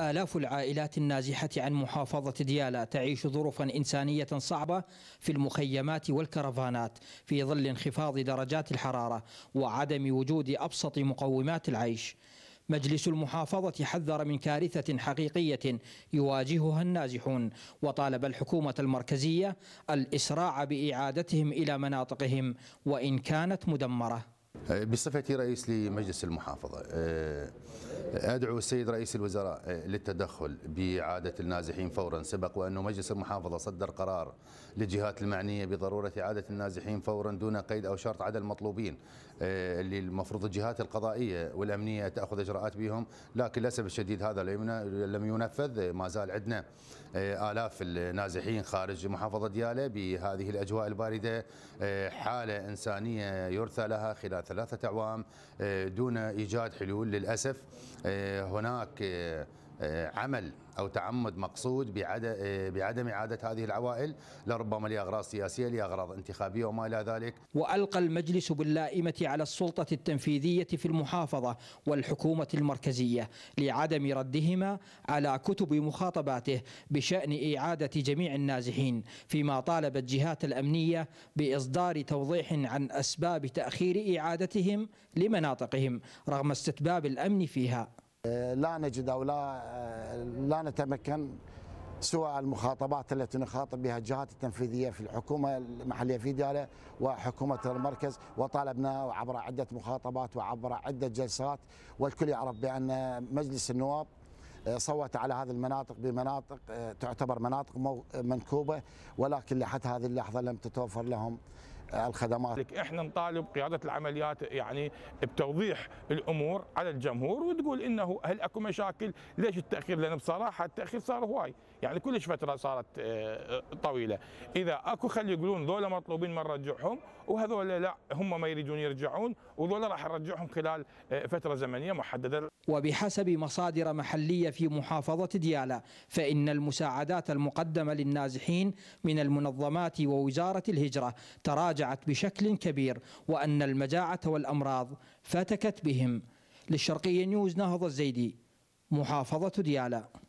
آلاف العائلات النازحة عن محافظة ديالى تعيش ظروفا إنسانية صعبة في المخيمات والكرفانات في ظل انخفاض درجات الحرارة وعدم وجود أبسط مقومات العيش مجلس المحافظة حذر من كارثة حقيقية يواجهها النازحون وطالب الحكومة المركزية الإسراع بإعادتهم إلى مناطقهم وإن كانت مدمرة آه، بصفتي رئيس لمجلس المحافظة آه، أدعو السيد رئيس الوزراء آه، للتدخل بإعادة النازحين فورا سبق وأن مجلس المحافظة صدر قرار للجهات المعنية بضرورة إعادة النازحين فورا دون قيد أو شرط عدد المطلوبين اللي المفروض الجهات القضائية والأمنية تأخذ إجراءات بهم لكن للأسف الشديد هذا لم ينفذ ما زال عندنا آلاف النازحين خارج محافظة ديالى بهذه الأجواء الباردة حالة إنسانية يرثى لها خلال ثلاثة أعوام آه، دون إيجاد حلول للأسف آه، هناك آه، آه، عمل او تعمد مقصود آه، بعدم اعاده هذه العوائل لربما لاغراض سياسيه لاغراض انتخابيه وما الى ذلك. والقى المجلس باللائمه على السلطه التنفيذيه في المحافظه والحكومه المركزيه لعدم ردهما على كتب مخاطباته بشان اعاده جميع النازحين، فيما طالب الجهات الامنيه باصدار توضيح عن اسباب تاخير اعادتهم لمناطقهم رغم استتباب الامن فيها. لا نجد او لا لا نتمكن سوى المخاطبات التي نخاطب بها الجهات التنفيذيه في الحكومه المحليه في دياله وحكومه المركز وطالبنا عبر عده مخاطبات وعبر عده جلسات والكل يعرف بان مجلس النواب آه، صوت على هذه المناطق بمناطق آه، تعتبر مناطق منكوبه ولكن لحد هذه اللحظه لم تتوفر لهم الخدمات احنا نطالب قياده العمليات يعني بتوضيح الامور على الجمهور وتقول انه هل اكو مشاكل ليش التاخير لان بصراحه التاخير صار هواي يعني كلش فتره صارت آه، آه، طويله اذا اكو خلي يقولون ذولا مطلوبين ما نرجعهم وهذول لا هم ما يريدون يرجعون وذولا راح نرجعهم خلال آه، فتره زمنيه محدده وبحسب مصادر محليه في محافظه ديالى فان المساعدات المقدمه للنازحين من المنظمات ووزاره الهجره تراجع تراجعت بشكل كبير وأن المجاعة والأمراض فتكت بهم للشرقية نيوز نهض الزيدي محافظة ديالى